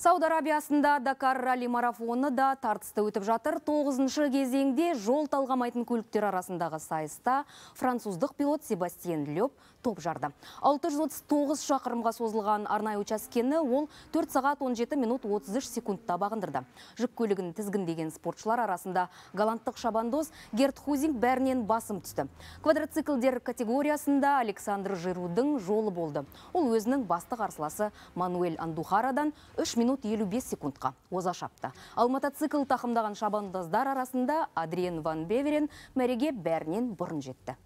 Сауд Арабиясында Дакар ралли марафоны да тартысты өтіп жатыр. 9-шы кезеңде жол талғамайтын көліктер арасындағы сайыста француздық пилот Себастьен Леп топ жарды. 639 шақырымға созылған арнай учаскені ол 4 сағат 17 минут 33 секундта бағындырды. Жүк көлігін тізгіндеген спортшылар арасында галанттық шабандоз Герт Хузинг бәрінен басым түсті. Квадроциклдер категориясында Александр Жирудың жолы болды. Ол өзінің басты қарсыласы Мануэль Андухарадан 3 минут минут 55 секундқа оза шапты. Ал мотоцикл тақымдаған шабандаздар арасында Адриен Ван Беверен мәреге бәрінен бұрын жетті.